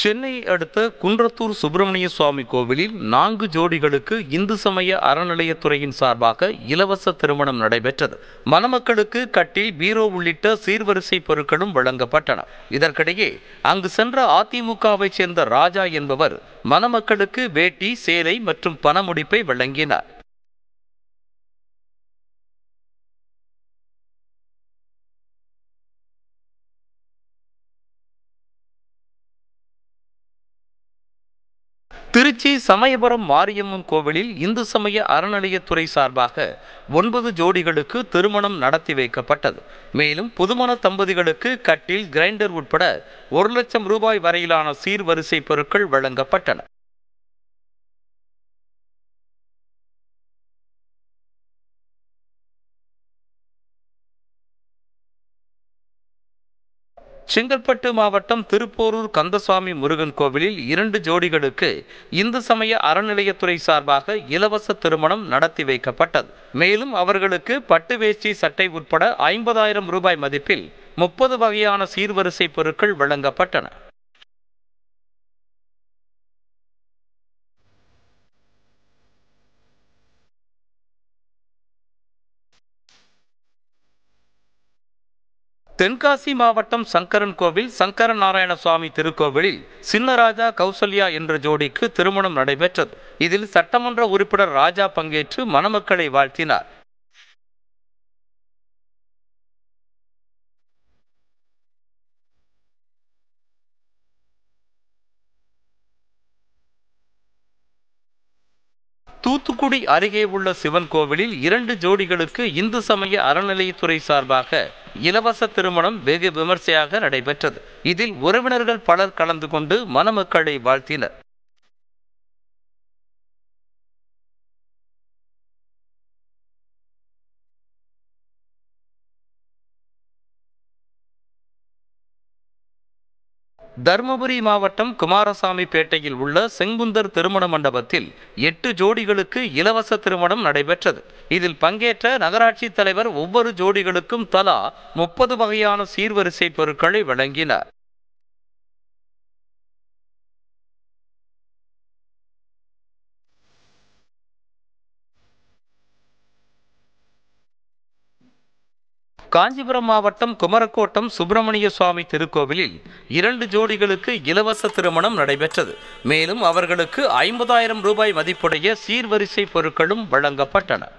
சென்னையை அடுத்த குன்றத்தூர் சுப்பிரமணிய சுவாமி கோவிலில் நான்கு ஜோடிகளுக்கு இந்து சமய அறநிலையத்துறையின் சார்பாக இலவச திருமணம் நடைபெற்றது மணமக்களுக்கு கட்டில் பீரோ உள்ளிட்ட சீர்வரிசை பொருட்களும் வழங்கப்பட்டன இதற்கிடையே அங்கு சென்ற அதிமுகவை சேர்ந்த ராஜா என்பவர் மணமக்களுக்கு வேட்டி சேலை மற்றும் பணமுடிப்பை வழங்கினார் திருச்சி சமயபுரம் மாரியம்மன் கோவிலில் இந்து சமய அறநிலையத்துறை சார்பாக ஒன்பது ஜோடிகளுக்கு திருமணம் நடத்தி வைக்கப்பட்டது மேலும் புதுமண தம்பதிகளுக்கு கட்டில் கிரைண்டர் உட்பட ஒரு லட்சம் ரூபாய் வரையிலான சீர்வரிசை பொருட்கள் வழங்கப்பட்டன செங்கல்பட்டு மாவட்டம் திருப்போரூர் கந்தசுவாமி முருகன் கோவிலில் இரண்டு ஜோடிகளுக்கு இந்து சமய அறநிலையத்துறை சார்பாக இலவச திருமணம் நடத்தி வைக்கப்பட்டது மேலும் அவர்களுக்கு பட்டு வேஷ்டி சட்டை உட்பட ஐம்பதாயிரம் ரூபாய் மதிப்பில் முப்பது வகையான சீர்வரிசை பொருட்கள் வழங்கப்பட்டன தென்காசி மாவட்டம் சங்கரன் கோவில் சங்கர நாராயண சுவாமி திருக்கோவிலில் சின்னராஜா கௌசல்யா என்ற ஜோடிக்கு திருமணம் நடைபெற்றது இதில் சட்டமன்ற உறுப்பினர் ராஜா பங்கேற்று மணமக்களை வாழ்த்தினார் தூத்துக்குடி அருகே உள்ள சிவன் கோவிலில் இரண்டு ஜோடிகளுக்கு இந்து சமய அறநிலையத்துறை சார்பாக இலவச திருமணம் வெகு விமர்சையாக நடைபெற்றது இதில் உறவினர்கள் பலர் கலந்து கொண்டு மணமக்களை வாழ்த்தினர் தருமபுரி மாவட்டம் குமாரசாமி பேட்டையில் உள்ள செங்குந்தர் திருமண மண்டபத்தில் எட்டு ஜோடிகளுக்கு இலவச திருமணம் நடைபெற்றது இதில் பங்கேற்ற நகராட்சி தலைவர் ஒவ்வொரு ஜோடிகளுக்கும் தலா முப்பது வகையான சீர்வரிசை பொருட்களை வழங்கினார் காஞ்சிபுரம் மாவட்டம் குமரக்கோட்டம் சுப்பிரமணிய சுவாமி திருக்கோவிலில் இரண்டு ஜோடிகளுக்கு இலவச திருமணம் நடைபெற்றது மேலும் அவர்களுக்கு ஐம்பதாயிரம் ரூபாய் மதிப்புடைய சீர்வரிசை பொருட்களும் வழங்கப்பட்டன